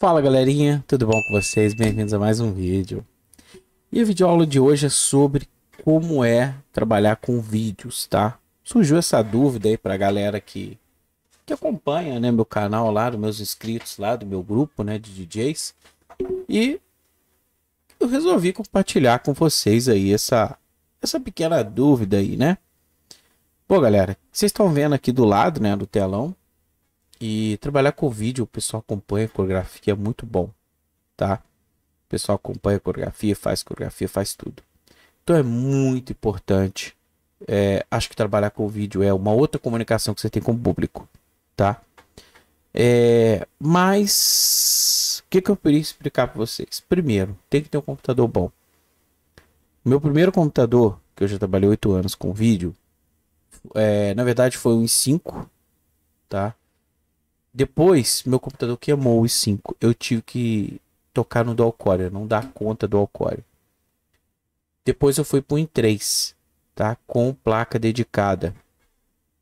Fala galerinha, tudo bom com vocês? Bem-vindos a mais um vídeo. E a videoaula de hoje é sobre como é trabalhar com vídeos, tá? Surgiu essa dúvida aí pra galera que, que acompanha né, meu canal lá, dos meus inscritos lá, do meu grupo né, de DJs. E eu resolvi compartilhar com vocês aí essa, essa pequena dúvida aí, né? Bom, galera, vocês estão vendo aqui do lado, né, do telão, e trabalhar com vídeo, o pessoal acompanha a coreografia, é muito bom, tá? O pessoal acompanha a coreografia, faz coreografia, faz tudo. Então é muito importante. É, acho que trabalhar com vídeo é uma outra comunicação que você tem com o público, tá? É, mas o que, que eu queria explicar para vocês? Primeiro, tem que ter um computador bom. Meu primeiro computador, que eu já trabalhei oito anos com vídeo, é, na verdade foi um i5, tá? Depois, meu computador queimou os 5. Eu tive que tocar no dual core, não dá conta do dual core. Depois eu fui para o i3, tá? Com placa dedicada.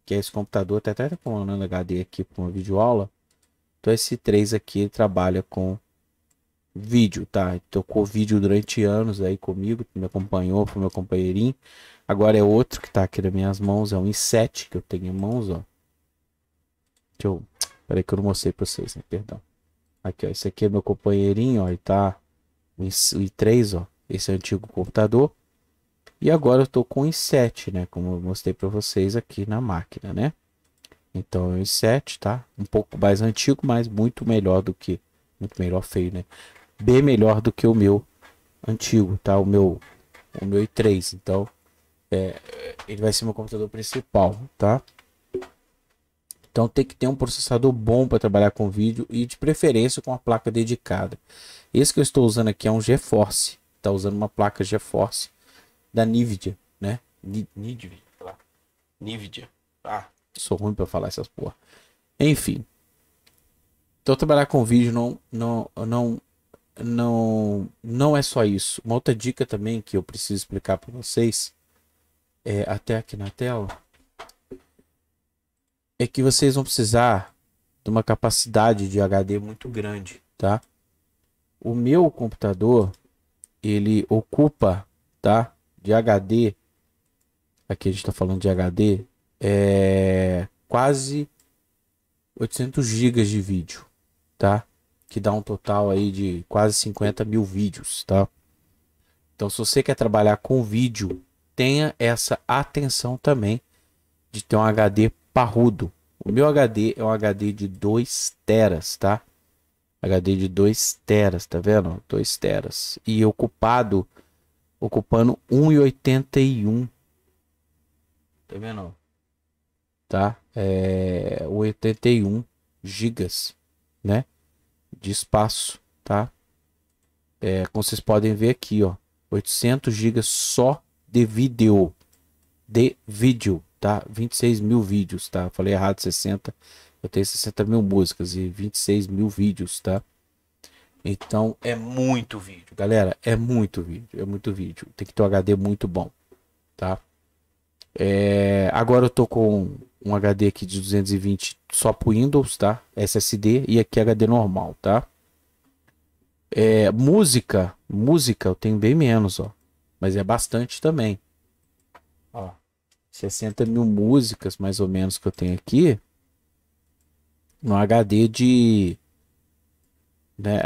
Que é esse computador, tá até falando HD aqui para uma videoaula. Então esse 3 aqui trabalha com vídeo, tá? Tocou vídeo durante anos aí comigo, me acompanhou, foi meu companheirinho. Agora é outro que tá aqui nas minhas mãos, é um i7 que eu tenho em mãos, ó. Deixa eu Peraí que eu não mostrei pra vocês, né? Perdão. Aqui, ó. Esse aqui é meu companheirinho, ó. Ele tá o i3, ó. Esse é o antigo computador. E agora eu tô com o i7, né? Como eu mostrei pra vocês aqui na máquina, né? Então é o i7, tá? Um pouco mais antigo, mas muito melhor do que... Muito melhor feio, né? Bem melhor do que o meu antigo, tá? O meu, o meu i3. Então, é, ele vai ser meu computador principal, tá? Então tem que ter um processador bom para trabalhar com vídeo e de preferência com uma placa dedicada. Esse que eu estou usando aqui é um GeForce, está usando uma placa GeForce da Nvidia, né? Nvidia, tá. Nvidia. Ah, sou ruim para falar essas porra. Enfim. Então trabalhar com vídeo não não não não não é só isso. Uma outra dica também que eu preciso explicar para vocês é até aqui na tela é que vocês vão precisar de uma capacidade de HD muito grande, tá? O meu computador, ele ocupa, tá? De HD, aqui a gente está falando de HD, é quase 800 gigas de vídeo, tá? Que dá um total aí de quase 50 mil vídeos, tá? Então, se você quer trabalhar com vídeo, tenha essa atenção também de ter um HD parrudo. O meu HD é um HD de 2 teras, tá? HD de 2 teras, tá vendo? 2 teras. E ocupado, ocupando 1,81. Tá vendo? Tá? É 81 gigas, né? De espaço, tá? É, como vocês podem ver aqui, ó. 800 gigas só de vídeo. De vídeo, tá? 26 mil vídeos, tá? Falei errado, 60. Eu tenho 60 mil músicas e 26 mil vídeos, tá? Então é muito vídeo, galera. É muito vídeo, é muito vídeo. Tem que ter um HD muito bom, tá? É... Agora eu tô com um HD aqui de 220 só pro Windows, tá? SSD e aqui HD normal, tá? É... Música, música eu tenho bem menos, ó. Mas é bastante também. 60 mil músicas, mais ou menos, que eu tenho aqui. No HD de né,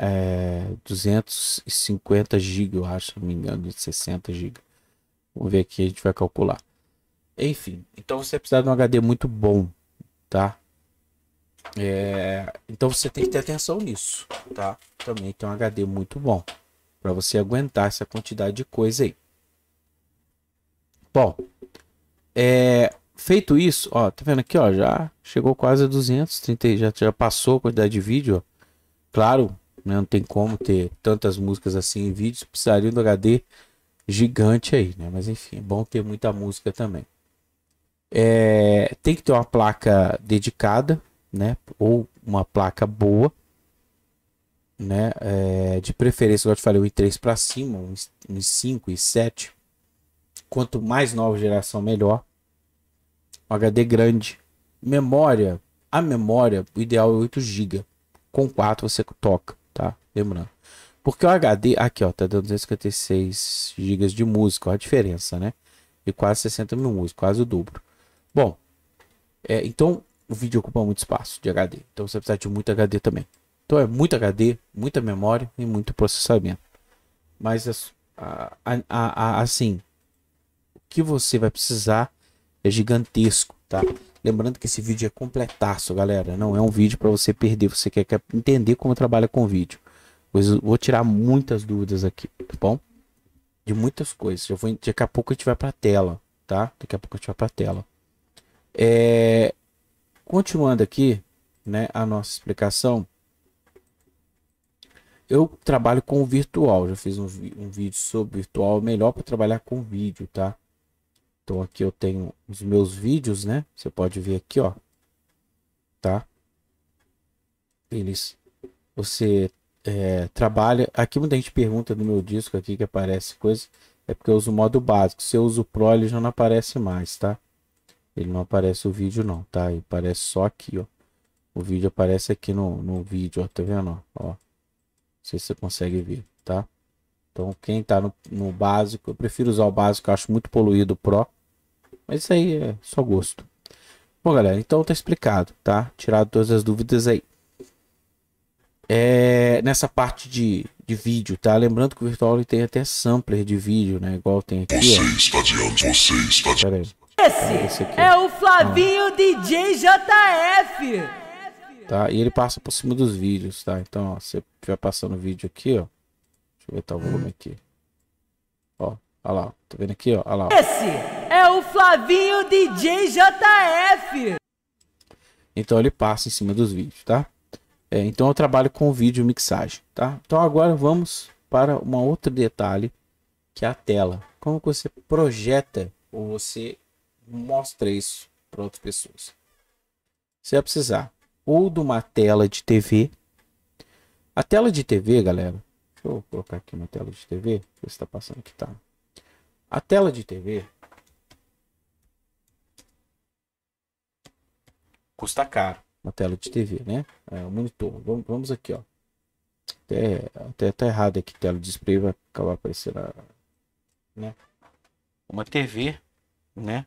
é, 250 GB, eu acho, se não me engano, de 60 GB. Vamos ver aqui, a gente vai calcular. Enfim, então você precisa de um HD muito bom, tá? É, então você tem que ter atenção nisso, tá? Também tem um HD muito bom para você aguentar essa quantidade de coisa aí. Bom, é, feito isso, ó, tá vendo aqui, ó, já chegou quase a 230, já, já passou a quantidade de vídeo, ó. Claro, né, não tem como ter tantas músicas assim em vídeos, precisaria do HD gigante aí, né? Mas enfim, é bom ter muita música também. É, tem que ter uma placa dedicada, né? Ou uma placa boa, né? É, de preferência, eu te falei, o i3 para cima, um i5 e 7 Quanto mais nova geração, melhor. Um HD grande. Memória. A memória, o ideal é 8 GB. Com 4 você toca, tá? Lembrando. Porque o HD, aqui ó, tá dando 256 GB de música, ó, a diferença, né? E quase 60 mil músicas, quase o dobro. Bom, é, então o vídeo ocupa muito espaço de HD. Então você precisa de muito HD também. Então é muito HD, muita memória e muito processamento. Mas a, a, a, assim, que você vai precisar é gigantesco, tá? Lembrando que esse vídeo é completaço, galera. Não é um vídeo para você perder. Você quer, quer entender como trabalha com vídeo. Pois vou tirar muitas dúvidas aqui, tá bom? De muitas coisas. Eu vou, daqui a pouco a gente vai para tela, tá? Daqui a pouco a gente vai para tela. É... Continuando aqui, né, a nossa explicação. Eu trabalho com virtual. Já fiz um, um vídeo sobre virtual. Melhor para trabalhar com vídeo, tá? Então aqui eu tenho os meus vídeos, né? Você pode ver aqui, ó. Tá? Eles... Você é, trabalha... Aqui muita gente pergunta no meu disco aqui que aparece coisa. É porque eu uso o modo básico. Se eu uso o Pro, ele já não aparece mais, tá? Ele não aparece o vídeo não, tá? Ele aparece só aqui, ó. O vídeo aparece aqui no, no vídeo, ó. Tá vendo, ó? Não sei se você consegue ver, tá? Então, quem tá no, no básico... Eu prefiro usar o básico, acho muito poluído o Pro mas isso aí é só gosto. Bom, galera, então tá explicado, tá? Tirado todas as dúvidas aí. É, nessa parte de, de vídeo, tá? Lembrando que o Virtual tem até sampler de vídeo, né? Igual tem aqui. Você ó. está você está Esse, Esse aqui, é o Flavinho ah. DJ JF. Tá? E ele passa por cima dos vídeos, tá? Então, ó, você vai passando o vídeo aqui, ó. Deixa eu ver tá o volume aqui. Ó, olha lá, tá vendo aqui, ó? Olha lá. Ó. Esse o Flavinho DJ JF. Então ele passa em cima dos vídeos, tá? É, então eu trabalho com vídeo mixagem, tá? Então agora vamos para um outro detalhe, que é a tela. Como você projeta ou você mostra isso para outras pessoas. Você vai precisar ou de uma tela de TV. A tela de TV, galera, deixa eu colocar aqui uma tela de TV, ver se está passando que tá. A tela de TV, custa caro uma tela de TV, né? É, o monitor. Vamos, vamos aqui, ó. Até, até tá errado aqui, tela de display vai acabar aparecendo, a, né? Uma TV, né?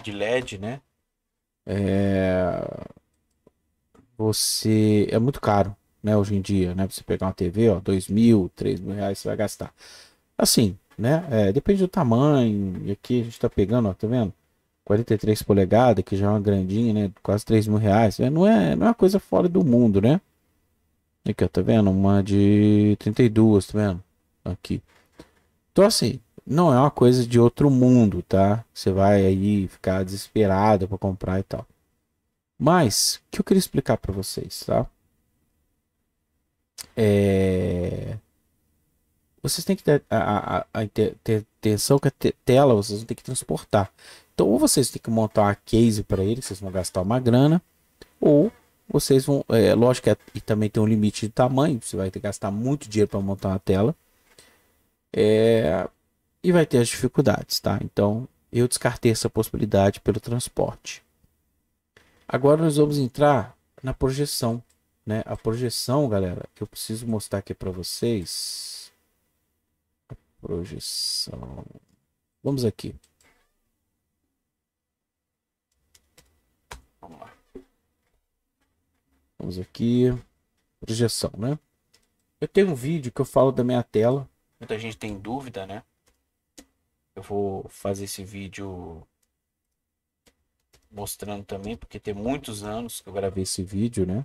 De LED, né? É... Você é muito caro, né? Hoje em dia, né? Você pegar uma TV, ó, dois mil, três mil reais você vai gastar. Assim, né? É, depende do tamanho. E aqui a gente tá pegando, ó, tá vendo? 43 polegadas, que já é uma grandinha, né? Quase 3 mil reais. É, não é, não é uma coisa fora do mundo, né? Aqui, ó, tá vendo? Uma de 32, tá vendo? Aqui. Então, assim, não é uma coisa de outro mundo, tá? Você vai aí ficar desesperado para comprar e tal. Mas, o que eu queria explicar para vocês, tá? É... Vocês têm que ter a, a, a, ter, ter atenção que a te tela vocês vão ter que transportar. Então, ou vocês têm que montar uma case para ele, vocês vão gastar uma grana, ou vocês vão. É, lógico que é, e também tem um limite de tamanho, você vai ter que gastar muito dinheiro para montar uma tela. É, e vai ter as dificuldades, tá? Então, eu descartei essa possibilidade pelo transporte. Agora nós vamos entrar na projeção, né? A projeção, galera, que eu preciso mostrar aqui para vocês. A projeção. Vamos aqui. Vamos aqui. Projeção, né? Eu tenho um vídeo que eu falo da minha tela. Muita gente tem dúvida, né? Eu vou fazer esse vídeo mostrando também, porque tem muitos anos que eu gravei esse vídeo, né?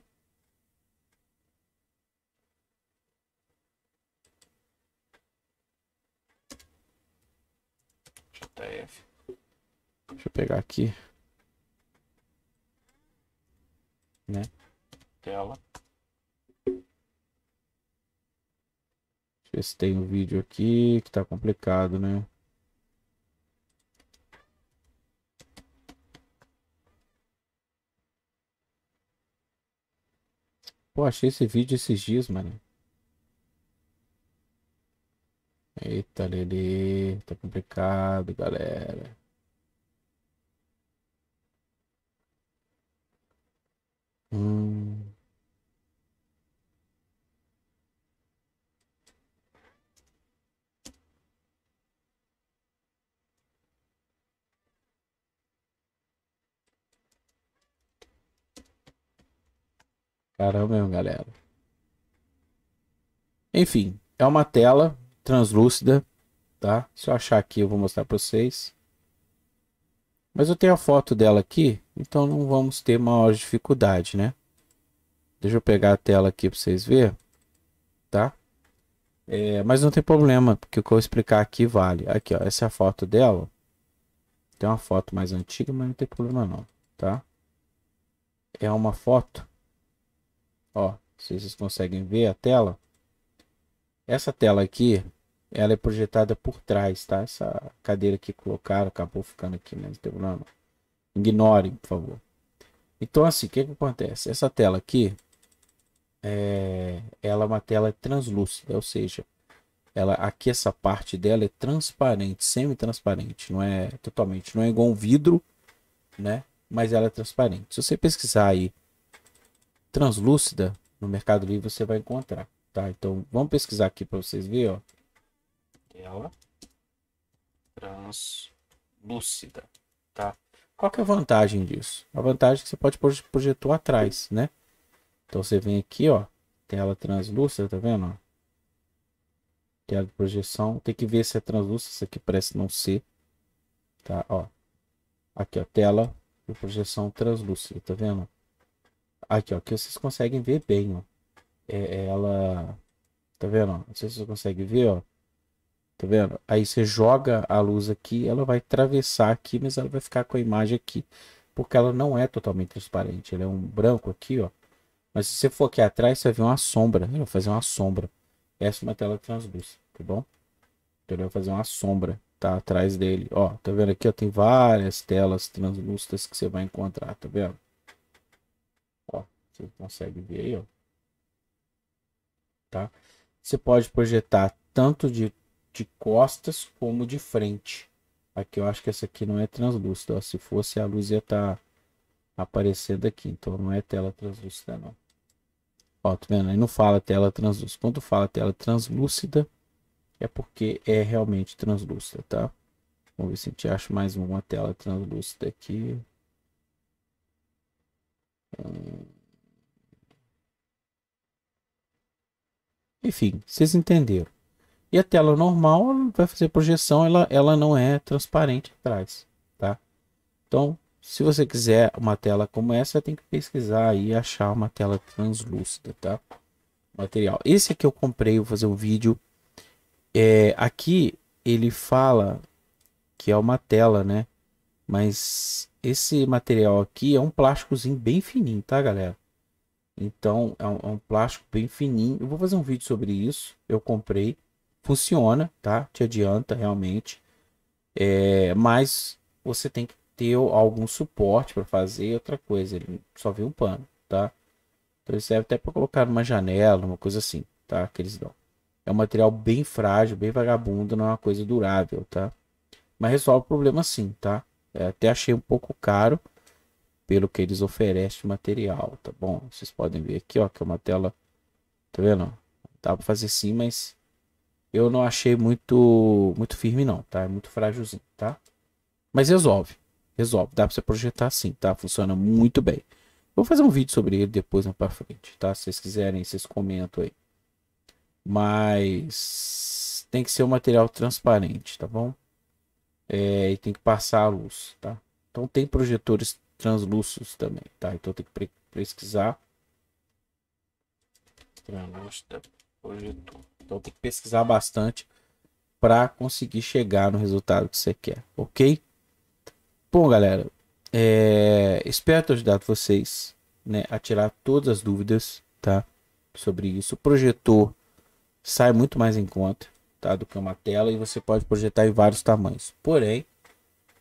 JF. Deixa eu pegar aqui. Né? tela. Deixa eu ver se tem um vídeo aqui, que tá complicado, né? Pô, achei esse vídeo esses dias, mano. Eita, Lele, tá complicado, galera. Caramba, meu galera. Enfim, é uma tela translúcida, tá? Se eu achar aqui, eu vou mostrar para vocês. Mas eu tenho a foto dela aqui, então não vamos ter maior dificuldade, né? Deixa eu pegar a tela aqui para vocês verem, tá? É, mas não tem problema, porque o que eu explicar aqui vale. Aqui, ó, essa é a foto dela. Tem uma foto mais antiga, mas não tem problema não, tá? É uma foto Ó, se vocês conseguem ver a tela. Essa tela aqui, ela é projetada por trás, tá? Essa cadeira que colocaram acabou ficando aqui, né? Não tem problema. Ignorem, por favor. Então, assim, o que, que acontece? Essa tela aqui, é... ela é uma tela translúcida, ou seja, ela aqui essa parte dela é transparente, semi-transparente, não é totalmente, não é igual um vidro, né? Mas ela é transparente. Se você pesquisar aí translúcida no Mercado Livre você vai encontrar, tá? Então vamos pesquisar aqui para vocês verem, ó. Tela translúcida, tá? Qual que é a vantagem disso? A vantagem é que você pode pôr projetor atrás, né? Então você vem aqui, ó, tela translúcida, tá vendo? Ó? Tela de projeção, tem que ver se é translúcida, isso aqui parece não ser, tá? Ó, aqui ó, tela de projeção translúcida, tá vendo? Aqui, ó. Que vocês conseguem ver bem, ó. É, é ela... Tá vendo? Não sei se vocês conseguem ver, ó. Tá vendo? Aí você joga a luz aqui, ela vai atravessar aqui, mas ela vai ficar com a imagem aqui. Porque ela não é totalmente transparente. Ela é um branco aqui, ó. Mas se você for aqui atrás, você vai ver uma sombra. eu vou fazer uma sombra. Essa é uma tela translúcida, tá bom? Então eu vou fazer uma sombra, tá? Atrás dele. Ó, tá vendo aqui, ó? Tem várias telas translúcidas que você vai encontrar, tá vendo? Ó, você consegue ver aí, ó. Tá? Você pode projetar tanto de, de costas como de frente. Aqui eu acho que essa aqui não é translúcida. Ó. Se fosse a luz ia estar tá aparecendo aqui. Então não é tela translúcida não. Ó, tá vendo? Aí não fala tela translúcida. Quando fala tela translúcida é porque é realmente translúcida, tá? Vamos ver se a gente acha mais uma tela translúcida aqui. Enfim, vocês entenderam. E a tela normal vai fazer projeção, ela, ela não é transparente atrás, tá? Então, se você quiser uma tela como essa, tem que pesquisar e achar uma tela translúcida, tá? Material. Esse aqui eu comprei, vou fazer um vídeo. É, aqui ele fala que é uma tela, né? Mas esse material aqui é um plásticozinho bem fininho, tá, galera? Então, é um, é um, plástico bem fininho. Eu vou fazer um vídeo sobre isso. Eu comprei. Funciona, tá? Te adianta, realmente. É, mas você tem que ter algum suporte para fazer outra coisa. Ele só vem um pano, tá? Então, ele serve até para colocar uma janela, uma coisa assim, tá? Que eles dão. É um material bem frágil, bem vagabundo. Não é uma coisa durável, tá? Mas resolve o problema sim, tá? Eu até achei um pouco caro pelo que eles oferecem de material, tá bom? Vocês podem ver aqui, ó, que é uma tela, tá vendo? Dá pra fazer sim, mas eu não achei muito muito firme não, tá? É muito frágilzinho, tá? Mas resolve, resolve. Dá pra você projetar sim, tá? Funciona muito bem. Vou fazer um vídeo sobre ele depois na né, pra frente, tá? Se vocês quiserem, vocês comentam aí. Mas tem que ser um material transparente, tá bom? é, e tem que passar a luz, tá? Então tem projetores translúcidos também, tá? Então tem que pesquisar Então tem que pesquisar bastante para conseguir chegar no resultado que você quer, ok? Bom, galera, é... espero ter ajudado vocês né, a tirar todas as dúvidas, tá? Sobre isso. O projetor sai muito mais em conta, tá? Do que uma tela e você pode projetar em vários tamanhos. Porém,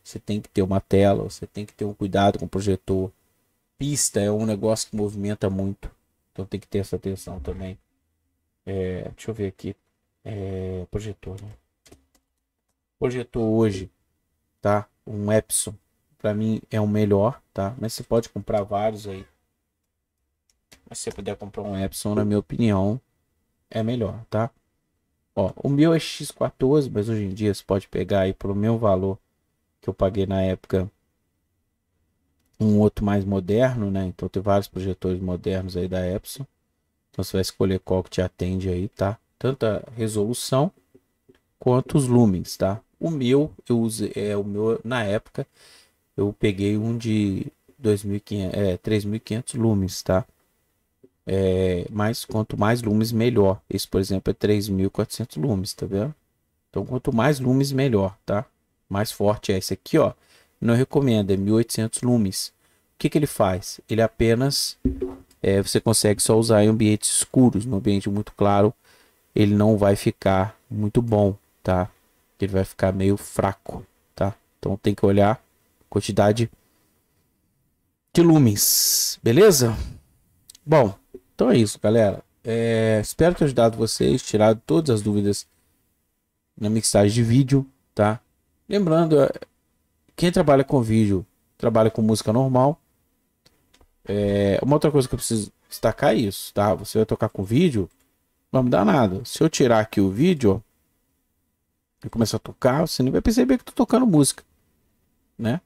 você tem que ter uma tela, você tem que ter um cuidado com o projetor. Pista é um negócio que movimenta muito, então tem que ter essa atenção também. É, deixa eu ver aqui. É, projetor, né? Projetor hoje, tá? Um Epson, para mim é o melhor, tá? Mas você pode comprar vários aí. Mas se você puder comprar um Epson, na minha opinião, é melhor, tá? Ó, o meu é X14, mas hoje em dia você pode pegar aí pelo meu valor que eu paguei na época um outro mais moderno, né? Então tem vários projetores modernos aí da Epson. Então você vai escolher qual que te atende aí, tá? Tanto a resolução quanto os lumens, tá? O meu, eu usei, é o meu na época, eu peguei um de 2500, é, 3500 lumens, tá? É, mas quanto mais lumes, melhor. Esse, por exemplo, é 3.400 lumes, tá vendo? Então, quanto mais lumes, melhor, tá? Mais forte é esse aqui, ó. Não recomendo, é 1.800 lumes. O que, que ele faz? Ele apenas... É, você consegue só usar em ambientes escuros. No ambiente muito claro, ele não vai ficar muito bom, tá? Ele vai ficar meio fraco, tá? Então, tem que olhar quantidade de lumes beleza? Bom, então é isso, galera. É, espero ter ajudado vocês, tirado todas as dúvidas na mixagem de vídeo, tá? Lembrando, é, quem trabalha com vídeo trabalha com música normal. É, uma outra coisa que eu preciso destacar é isso, tá? Você vai tocar com vídeo, não vai mudar nada. Se eu tirar aqui o vídeo e começar a tocar, você não vai perceber que estou tocando música, né?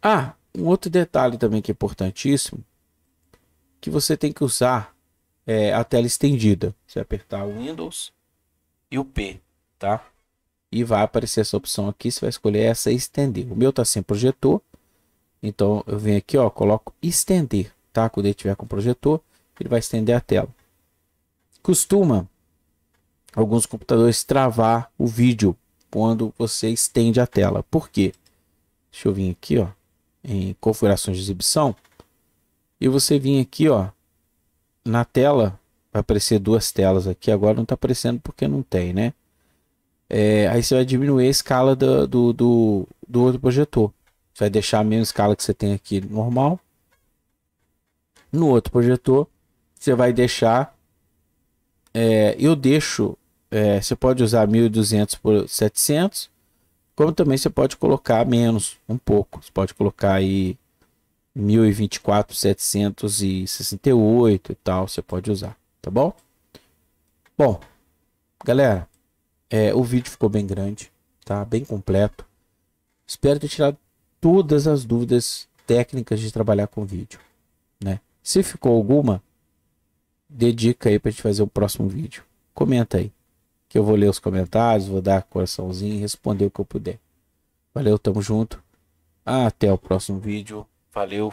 Ah, um outro detalhe também que é importantíssimo que você tem que usar é, a tela estendida. Você apertar o Windows e o P, tá? E vai aparecer essa opção aqui, você vai escolher essa estender. O meu tá sem projetor, então eu venho aqui, ó, coloco estender, tá? Quando ele tiver com projetor, ele vai estender a tela. Costuma alguns computadores travar o vídeo quando você estende a tela. Por quê? Deixa eu vir aqui, ó, em configurações de exibição. E você vir aqui, ó, na tela, vai aparecer duas telas aqui. Agora não está aparecendo porque não tem, né? É, aí você vai diminuir a escala do, do, do, do outro projetor. Você vai deixar a mesma escala que você tem aqui normal. No outro projetor, você vai deixar... É, eu deixo... É, você pode usar 1200 por 700. Como também você pode colocar menos um pouco. Você pode colocar aí 1024, 768 e tal, você pode usar, tá bom? Bom, galera, é, o vídeo ficou bem grande, tá? Bem completo. Espero ter tirado todas as dúvidas técnicas de trabalhar com vídeo, né? Se ficou alguma, dedica aí pra gente fazer o próximo vídeo. Comenta aí, que eu vou ler os comentários, vou dar coraçãozinho e responder o que eu puder. Valeu, tamo junto. Até o próximo vídeo. Valeu.